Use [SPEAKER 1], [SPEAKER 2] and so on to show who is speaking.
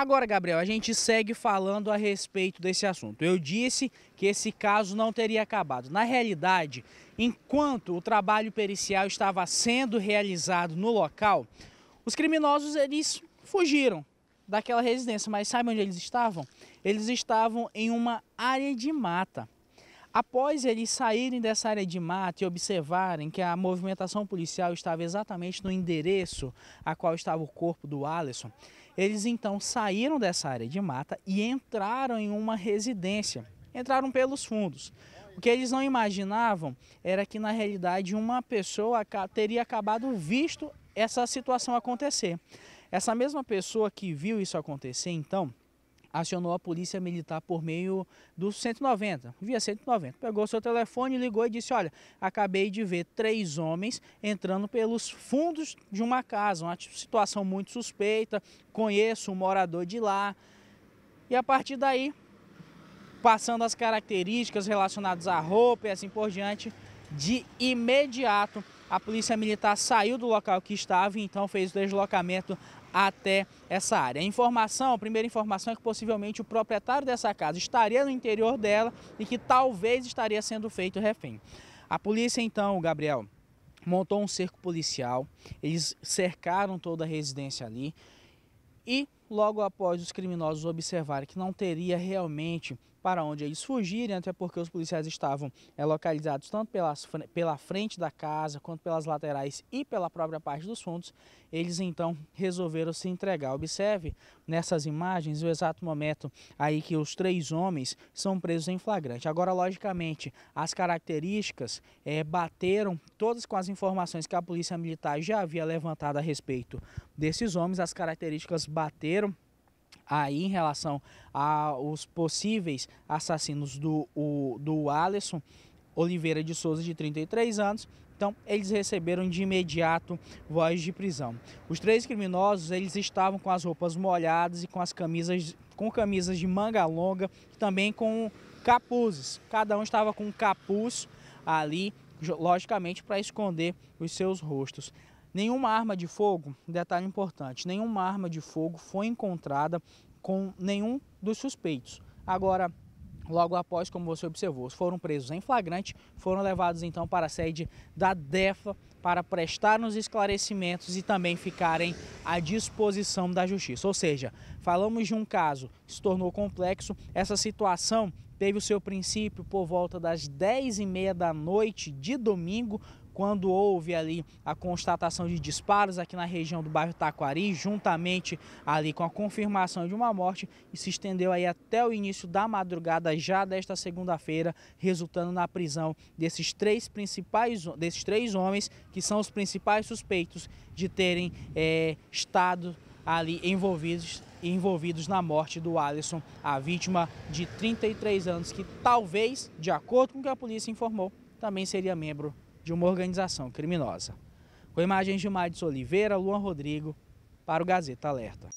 [SPEAKER 1] Agora, Gabriel, a gente segue falando a respeito desse assunto. Eu disse que esse caso não teria acabado. Na realidade, enquanto o trabalho pericial estava sendo realizado no local, os criminosos eles fugiram daquela residência, mas sabe onde eles estavam? Eles estavam em uma área de mata. Após eles saírem dessa área de mata e observarem que a movimentação policial estava exatamente no endereço a qual estava o corpo do Alisson, eles então saíram dessa área de mata e entraram em uma residência. Entraram pelos fundos. O que eles não imaginavam era que, na realidade, uma pessoa teria acabado visto essa situação acontecer. Essa mesma pessoa que viu isso acontecer, então, acionou a polícia militar por meio do 190, via 190. Pegou seu telefone, ligou e disse: Olha, acabei de ver três homens entrando pelos fundos de uma casa, uma situação muito suspeita. Conheço um morador de lá. E a partir daí, passando as características relacionadas à roupa e assim por diante, de imediato a polícia militar saiu do local que estava e então fez o deslocamento até essa área. A informação, a primeira informação é que possivelmente o proprietário dessa casa estaria no interior dela e que talvez estaria sendo feito refém. A polícia então, Gabriel, montou um cerco policial, eles cercaram toda a residência ali e logo após os criminosos observarem que não teria realmente para onde eles fugirem até porque os policiais estavam eh, localizados tanto pelas, pela frente da casa, quanto pelas laterais e pela própria parte dos fundos. Eles então resolveram se entregar. Observe nessas imagens o exato momento aí que os três homens são presos em flagrante. Agora, logicamente, as características é, bateram todas com as informações que a polícia militar já havia levantado a respeito desses homens, as características bateram aí em relação aos possíveis assassinos do, o, do Alisson Oliveira de Souza, de 33 anos. Então, eles receberam de imediato voz de prisão. Os três criminosos, eles estavam com as roupas molhadas e com as camisas com camisas de manga longa, também com capuzes. Cada um estava com um capuz ali, logicamente para esconder os seus rostos. Nenhuma arma de fogo, detalhe importante, nenhuma arma de fogo foi encontrada com nenhum dos suspeitos. Agora, logo após, como você observou, foram presos em flagrante, foram levados então para a sede da DEFA para prestar nos esclarecimentos e também ficarem à disposição da justiça. Ou seja, falamos de um caso que se tornou complexo, essa situação teve o seu princípio por volta das 10 e meia da noite de domingo, quando houve ali a constatação de disparos aqui na região do bairro Taquari, juntamente ali com a confirmação de uma morte, e se estendeu aí até o início da madrugada já desta segunda-feira, resultando na prisão desses três principais, desses três homens que são os principais suspeitos de terem é, estado ali envolvidos envolvidos na morte do Alisson, a vítima de 33 anos que talvez, de acordo com o que a polícia informou, também seria membro de uma organização criminosa. Com imagens de Maides Oliveira, Luan Rodrigo, para o Gazeta Alerta.